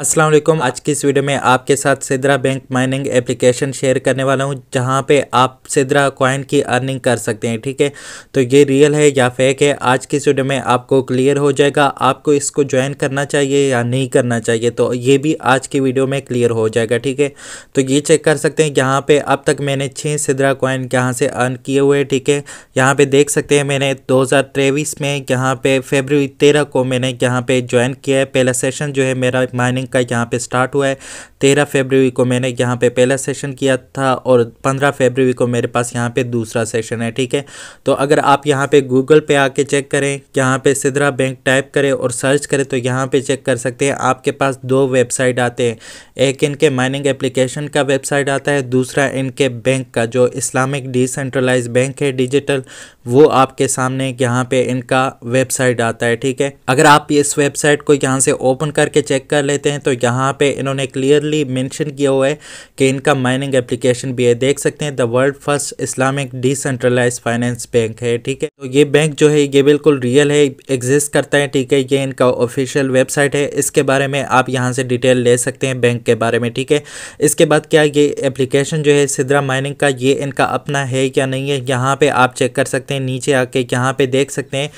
असलम आज की इस वीडियो में आपके साथ Sidra bank mining application share करने वाला हूं जहां पे आप सिद्रा कॉइन की अर्निंग कर सकते हैं ठीक है तो ये रियल है या फेक है आज की इस वीडियो में आपको क्लियर हो जाएगा आपको इसको ज्वाइन करना चाहिए या नहीं करना चाहिए तो ये भी आज की वीडियो में क्लियर हो जाएगा ठीक है तो ये चेक कर सकते हैं यहाँ पर अब तक मैंने छः सिद्रा कॉइन यहाँ से अर्न किए हुए ठीक है यहाँ पर देख सकते हैं मैंने दो में यहाँ पर फेबर तेरह को मैंने यहाँ पर ज्वाइन किया है पहला सेशन जो है मेरा माइनिंग ट्रेनिंग का यहाँ पे स्टार्ट हुआ है तेरह फेबरवरी को मैंने यहाँ पे पहला सेशन किया था और पंद्रह फेबरवरी को मेरे पास यहाँ पे दूसरा सेशन है ठीक है तो अगर आप यहाँ पे गूगल पे आके चेक करें यहाँ पे सिद्धरा बैंक टाइप करें और सर्च करें तो यहाँ पे चेक कर सकते हैं आपके पास दो वेबसाइट आते हैं एक इनके माइनिंग एप्लीकेशन का वेबसाइट आता है दूसरा इनके बैंक का जो इस्लामिक डिसेंट्रलाइज बैंक है डिजिटल वो आपके सामने यहाँ पे इनका वेबसाइट आता है ठीक है अगर आप इस वेबसाइट को यहाँ से ओपन करके चेक कर लेते हैं हैं तो यहाँ पे इन्होंने क्लियरली मेंशन किया हुआ है कि इनका माइनिंग एप्लीकेशन भी है देख सकते हैं the world first Islamic decentralize finance bank है ठीक है तो ये बैंक जो है ये बिल्कुल रियल है एग्जिस्ट करता है ठीक है ये इनका ऑफिशियल वेबसाइट है इसके बारे में आप यहाँ से डिटेल ले सकते हैं बैंक के बारे में ठीक है इसके बाद क्या ये एप्लीकेशन जो है सिद्रा माइनिंग का ये इनका अपना है क्या नहीं है यहाँ पर आप चेक कर सकते हैं नीचे आके यहाँ पर देख सकते हैं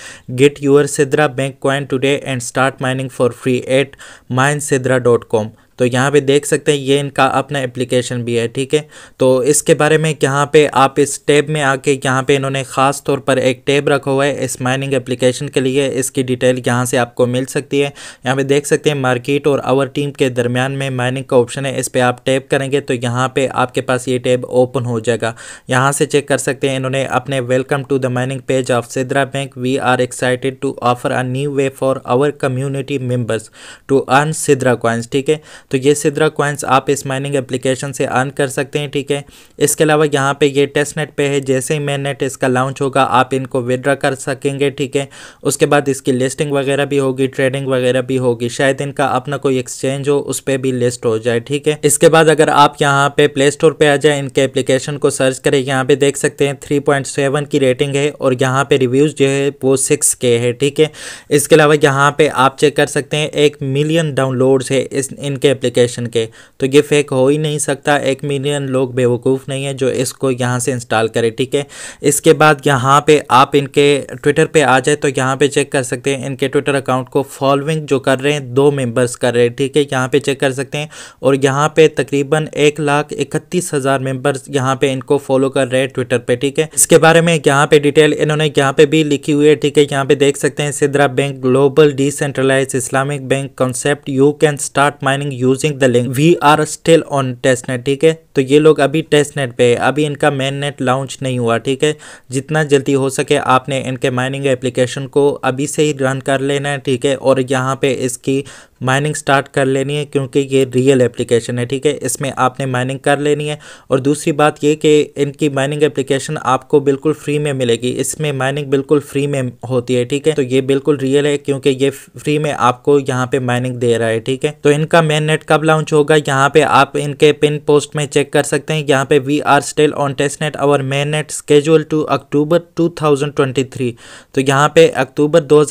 get your Sidra bank coin today and start mining for free at mine Sidra Myntra.com तो यहाँ पे देख सकते हैं ये इनका अपना एप्लीकेशन भी है ठीक है तो इसके बारे में यहाँ पे आप इस टैब में आके यहाँ पे इन्होंने ख़ास तौर पर एक टैब रखा हुआ है इस माइनिंग एप्लीकेशन के लिए इसकी डिटेल यहाँ से आपको मिल सकती है यहाँ पे देख सकते हैं मार्केट और आवर टीम के दरमियान में माइनिंग का ऑप्शन है इस पर आप टैप करेंगे तो यहाँ पर आपके पास ये टैब ओपन हो जाएगा यहाँ से चेक कर सकते हैं इन्होंने अपने welcome to the mining page of Sidra bank we are excited to offer a new way for our community members to earn Sidra coins ठीक है तो ये सिद्रा कॉइन्स आप इस माइनिंग एप्लीकेशन से अर्न कर सकते हैं ठीक है इसके अलावा यहाँ पे ये टेस्ट नेट पे है जैसे ही मेन नेट इसका लॉन्च होगा आप इनको विदड्रा कर सकेंगे ठीक है उसके बाद इसकी लिस्टिंग वगैरह भी होगी ट्रेडिंग वगैरह भी होगी शायद इनका अपना कोई एक्सचेंज हो उस पर भी लिस्ट हो जाए ठीक है इसके बाद अगर आप यहाँ पे प्ले स्टोर पर आ जाए इनके एप्लीकेशन को सर्च करें यहाँ पे देख सकते हैं थ्री पॉइंट सेवन की रेटिंग है और यहाँ पे रिव्यूज़ जो है वो सिक्स के है ठीक है इसके अलावा यहाँ पे आप चेक कर सकते हैं एक मिलियन डाउनलोड्स है इस इनके एप्लीकेशन के तो ये फेक हो ही नहीं सकता एक मिलियन लोग बेवकूफ़ नहीं है जो इसको यहाँ से इंस्टॉल करें ठीक है इसके बाद यहाँ पे आप इनके ट्विटर पे आ जाए तो यहाँ पे चेक कर सकते हैं इनके ट्विटर अकाउंट को फॉलोइंग जो कर रहे हैं दो मेंबर्स कर रहे हैं ठीक है यहाँ पे चेक कर सकते हैं और यहाँ पे तकरीबन एक लाख इकतीस हज़ार मेम्बर्स यहाँ पे इनको फॉलो कर रहे हैं ट्विटर पे ठीक है इसके बारे में यहाँ पे डिटेल इन्होंने यहाँ पे भी लिखी हुई है ठीक है यहाँ पे देख सकते हैं Sidra bank global decentralize Islamic bank concept you can start mining you using the link we are still on net ठीक है तो ये लोग अभी टेस्टनेट पे है अभी इनका मेन नेट लॉन्च नहीं हुआ ठीक है जितना जल्दी हो सके आपने इनके माइनिंग एप्लीकेशन को अभी से ही रन कर लेना है ठीक है और यहाँ पे इसकी माइनिंग स्टार्ट कर लेनी है क्योंकि ये रियल एप्लीकेशन है ठीक है इसमें आपने माइनिंग कर लेनी है और दूसरी बात ये कि इनकी माइनिंग एप्लीकेशन आपको बिल्कुल फ्री में मिलेगी इसमें माइनिंग बिल्कुल फ्री में होती है ठीक है तो ये बिल्कुल रियल है क्योंकि ये फ्री में आपको यहाँ पे माइनिंग दे रहा है ठीक है तो इनका मेन नेट कब लॉन्च होगा यहाँ पे आप इनके पिन पोस्ट में चेक कर सकते हैं यहाँ पे we are still on test net our main net schedule two October two तो यहाँ पे अक्टूबर दो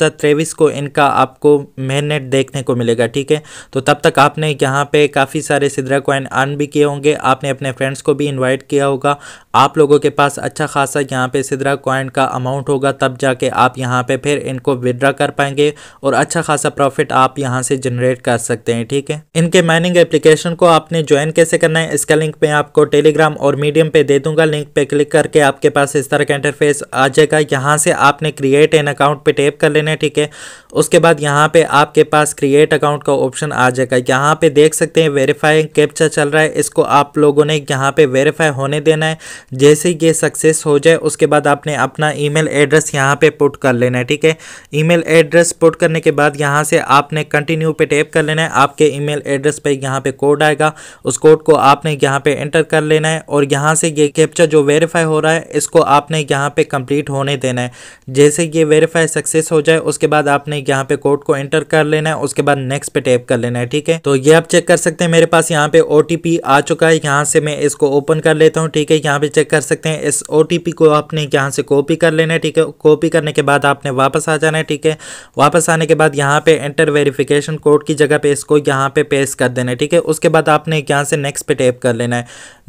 को इनका आपको मेन नेट देखने को मिलेगा जाएगा ठीक है तो तब तक आपने यहाँ पे काफ़ी सारे सिद्रा कॉइन अर्न भी किए होंगे आपने अपने फ्रेंड्स को भी इनवाइट किया होगा आप लोगों के पास अच्छा खासा यहाँ पे सिद्रा कॉइन का अमाउंट होगा तब जाके आप यहाँ पे फिर इनको विदड्रा कर पाएंगे और अच्छा खासा प्रॉफिट आप यहाँ से जनरेट कर सकते हैं ठीक है इनके माइनिंग एप्लीकेशन को आपने ज्वाइन कैसे करना है इसका लिंक मैं आपको टेलीग्राम और मीडियम पर दे दूंगा लिंक पर क्लिक करके आपके पास इस तरह का इंटरफेस आ जाएगा यहाँ से आपने क्रिएट एन अकाउंट पर टेप कर लेना है ठीक है उसके बाद यहाँ पर आपके पास क्रिएट अकाउंट अकाउंट का ऑप्शन आ जाएगा यहाँ पे देख सकते हैं वेरीफाइंग कैप्चा चल रहा है इसको आप लोगों ने यहाँ पे वेरीफाई होने देना है जैसे ये सक्सेस हो जाए उसके बाद आपने अपना ईमेल एड्रेस यहाँ पे पुट कर लेना है ठीक है ईमेल एड्रेस पुट करने के बाद यहाँ से आपने कंटिन्यू पे टैप कर लेना है आपके ईमेल एड्रेस पे यहाँ पे कोड आएगा उस कोड को आपने यहाँ पे एंटर कर लेना है और यहाँ से ये कैप्चा जो वेरीफाई हो रहा है इसको आपने यहाँ पे कंप्लीट होने देना है जैसे ये वेरीफाई सक्सेस हो जाए उसके बाद आपने यहाँ पे कोड को एंटर कर लेना है उसके बाद नेक्स्ट नेक्स्ट पे टैप कर लेना है ठीक है तो ये आप चेक कर सकते हैं मेरे पास यहाँ पे ओटीपी आ चुका है यहाँ से मैं इसको ओपन कर लेता हूँ ठीक है यहाँ पे चेक कर सकते हैं इस ओटीपी को आपने यहाँ से कॉपी कर लेना है ठीक है कॉपी करने के बाद आपने वापस आ जाना है ठीक है वापस आने के बाद यहाँ पे एंटर वेरिफिकेशन कोड की जगह पे इसको यहाँ पे पेश कर देना है ठीक है उसके बाद आपने यहाँ से नेक्स्ट पे टैप कर लेना है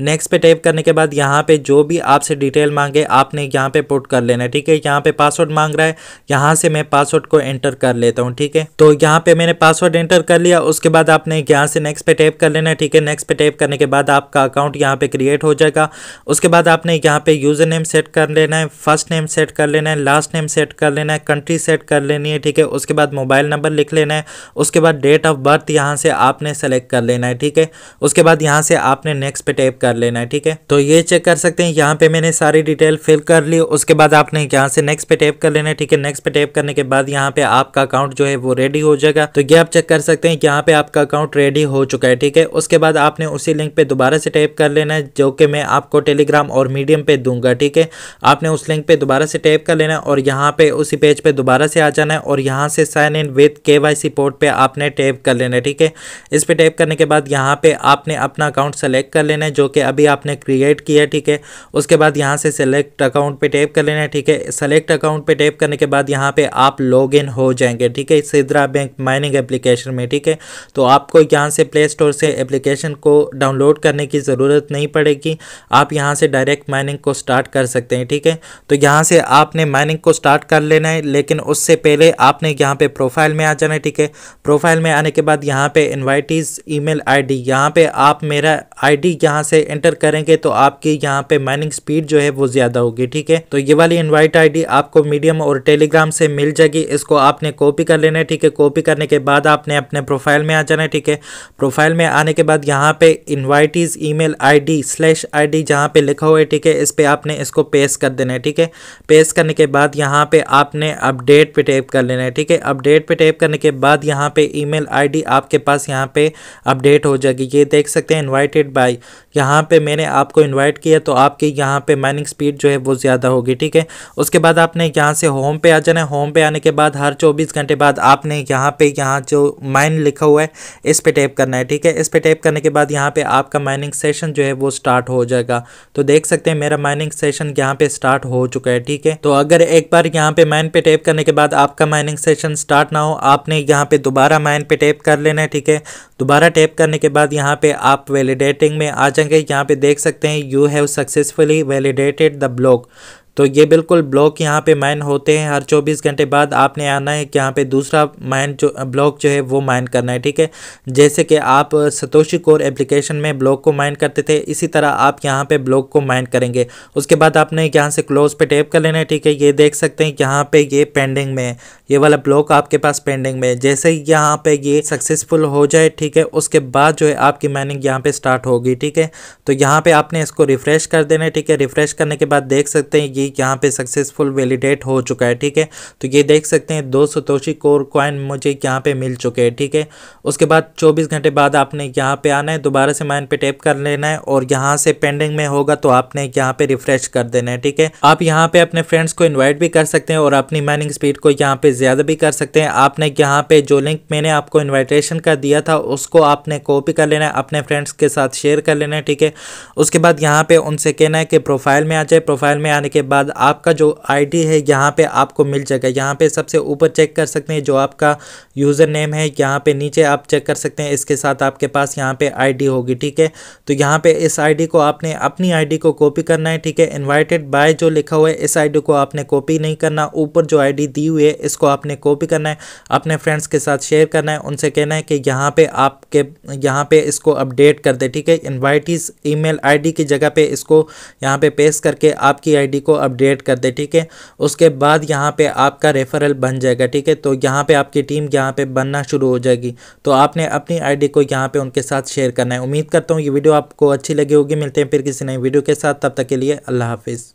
नेक्स्ट पे टैप करने के बाद यहाँ पे जो भी आपसे डिटेल मांगे आपने यहाँ पे पुट कर लेना है ठीक है यहाँ पे पासवर्ड मांग रहा है यहाँ से मैं पासवर्ड को एंटर कर लेता हूँ ठीक है तो यहाँ पे मैंने पासवर्ड एंटर कर लिया उसके बाद आपने यहाँ से नेक्स्ट पे टैप कर लेना है ठीक है नेक्स्ट पे टैप करने के बाद आपका अकाउंट यहाँ पे क्रिएट हो जाएगा उसके बाद आपने यहाँ पे यूज़र नेम सेट कर लेना है फर्स्ट नेम सेट कर लेना है लास्ट नेम सेट कर लेना है कंट्री सेट कर लेनी है ठीक है उसके बाद मोबाइल नंबर लिख लेना है उसके बाद डेट ऑफ बर्थ यहाँ से आपने सेलेक्ट कर लेना है ठीक है उसके बाद यहाँ से आपने नेक्स्ट पे टैप कर लेना है ठीक है तो ये चेक कर सकते हैं यहाँ पे मैंने सारी डिटेल फिल कर ली उसके बाद आपने यहाँ से नेक्स्ट पे टैप कर लेना है ठीक है नेक्स्ट पे टैप करने के बाद यहाँ पे आपका अकाउंट जो है वो रेडी हो जाएगा तो ये आप चेक चेक कर सकते हैं यहाँ पे आपका अकाउंट रेडी हो चुका है ठीक है उसके बाद आपने उसी लिंक पे दोबारा से टैप कर लेना है जो कि मैं आपको टेलीग्राम और मीडियम पे दूंगा ठीक है आपने उस लिंक पे दोबारा से टैप कर लेना है और यहाँ पे उसी पेज पे दोबारा से आ जाना है और यहाँ से sign in with K Y C port पर आपने टैप कर लेना है ठीक है इस पर टैप करने के बाद यहाँ पर आपने अपना अकाउंट सेलेक्ट कर लेना है जो कि अभी आपने क्रिएट किया ठीक है उसके बाद यहाँ से सेलेक्ट अकाउंट पर टैप कर लेना है ठीक है सेलेक्ट अकाउंट पर टैप करने के बाद यहाँ पर आप लॉग हो जाएंगे ठीक है Sidra bank mining application application में ठीक है तो आपको यहाँ से प्ले स्टोर से एप्लीकेशन को डाउनलोड करने की ज़रूरत नहीं पड़ेगी आप यहाँ से डायरेक्ट माइनिंग को स्टार्ट कर सकते हैं ठीक है तो यहाँ से आपने माइनिंग को स्टार्ट कर लेना है लेकिन उससे पहले आपने यहाँ पर प्रोफाइल में आ जाना है ठीक है प्रोफाइल में आने के बाद यहाँ पर पे इनवाइटीज़ ईमेल आईडी यहाँ पर आप मेरा आईडी यहाँ से एंटर करेंगे तो आपकी यहाँ पर माइनिंग स्पीड जो है वो ज़्यादा होगी ठीक है तो ये वाली इनवाइट आईडी आपको मीडियम और टेलीग्राम से मिल जाएगी इसको आपने कॉपी कर लेना है ठीक है कॉपी करने के बाद आप आपने अपने प्रोफाइल में आ जाना है ठीक है प्रोफाइल में आने के बाद यहाँ पे invitees email ID slash ID जहाँ पर लिखा हुआ है ठीक है इस पर आपने इसको पेश कर देना है ठीक है पेश करने के बाद यहाँ पे आपने अपडेट पे टैप कर लेना है ठीक है अपडेट पे टैप करने के बाद यहाँ पे आई डी आपके पास यहाँ पे अपडेट हो जाएगी ये देख सकते हैं इन्वाइटेड बाई यहाँ पर मैंने आपको इन्वाइट किया तो आपकी यहाँ पर माइनिंग स्पीड जो है वो ज़्यादा होगी ठीक है उसके बाद आपने यहाँ से होम पे आ जाना है होम पे आने के बाद हर 24 घंटे बाद आपने यहाँ पे यहाँ जो माइन लिखा हुआ है इस पर टैप करना है ठीक है इस पर टैप करने के बाद यहाँ पे आपका माइनिंग सेशन जो है वो स्टार्ट हो जाएगा तो देख सकते हैं मेरा माइनिंग सेशन यहाँ पे स्टार्ट हो चुका है ठीक है तो अगर एक बार यहाँ पे माइन पे टैप करने के बाद आपका माइनिंग सेशन स्टार्ट ना हो आपने यहाँ पे दोबारा माइन पे टैप कर लेना है ठीक है दोबारा टैप करने के बाद यहाँ पे आप वैलिडेटिंग में आ जाएंगे यहाँ पे देख सकते हैं you have successfully validated the block तो ये बिल्कुल ब्लॉक यहाँ पे माइन होते हैं हर 24 घंटे बाद आपने आना है कि यहाँ पे दूसरा माइन जो ब्लॉक जो है वो माइन करना है ठीक है जैसे कि आप सतोशी कोर एप्लीकेशन में ब्लॉक को माइन करते थे इसी तरह आप यहाँ पे ब्लॉक को माइन करेंगे उसके बाद आपने यहाँ से क्लोज पे टैप कर लेना है ठीक है ये देख सकते हैं यहाँ पे ये पेंडिंग में है ये वाला ब्लॉक आपके पास पेंडिंग में है जैसे ही यहाँ पे ये सक्सेसफुल हो जाए ठीक है उसके बाद जो है आपकी माइनिंग यहाँ पे स्टार्ट होगी ठीक है तो यहाँ पे आपने इसको रिफ्रेश कर देना है ठीक है रिफ्रेश करने के बाद देख सकते हैं कि यहाँ पे सक्सेसफुल वैलिडेट हो चुका है ठीक है तो ये देख सकते हैं दो सतोशी कोर कॉइन मुझे यहाँ पे मिल चुके हैं ठीक है उसके बाद चौबीस घंटे बाद आपने यहाँ पे आना है दोबारा से माइन पे टैप कर लेना है और यहाँ से पेंडिंग में होगा तो आपने यहाँ पे रिफ्रेश कर देना है ठीक है आप यहाँ पे अपने फ्रेंड्स को इन्वाइट भी कर सकते हैं और अपनी माइनिंग स्पीड को यहाँ पे ज़्यादा भी कर सकते हैं आपने यहाँ पे जो लिंक मैंने आपको इन्वाइटेशन का दिया था उसको आपने कॉपी कर लेना है अपने फ्रेंड्स के साथ शेयर कर लेना है ठीक है उसके बाद यहाँ पे उनसे कहना है कि प्रोफाइल में आ जाए प्रोफाइल में आने के बाद आपका जो आईडी है यहाँ पे आपको मिल जाएगा यहाँ पे सबसे ऊपर चेक कर सकते हैं जो आपका यूज़र नेम है यहाँ पे नीचे आप चेक कर सकते हैं इसके साथ आपके पास यहाँ पे आईडी होगी ठीक है तो यहाँ पे इस आईडी को आपने अपनी आईडी को कॉपी करना है ठीक है इन्वाइटेड बाय जो लिखा हुआ है इस आई को आपने कॉपी नहीं करना ऊपर जो आई दी हुई है इसको आपने कॉपी करना है अपने फ्रेंड्स के साथ शेयर करना है उनसे कहना है कि यहाँ पे आपके यहाँ पे इसको अपडेट कर दे ठीक है इन्वाइटीज ईमेल आईडी की जगह पे इसको यहाँ पे पेश करके आपकी आईडी को अपडेट कर दे ठीक है उसके बाद यहाँ पे आपका रेफरल बन जाएगा ठीक है तो यहाँ पे आपकी टीम यहाँ पे बनना शुरू हो जाएगी तो आपने अपनी आईडी को यहाँ पे उनके साथ शेयर करना है उम्मीद करता हूँ ये वीडियो आपको अच्छी लगी होगी मिलते हैं फिर किसी नई वीडियो के साथ तब तक के लिए अल्लाह हाफिज़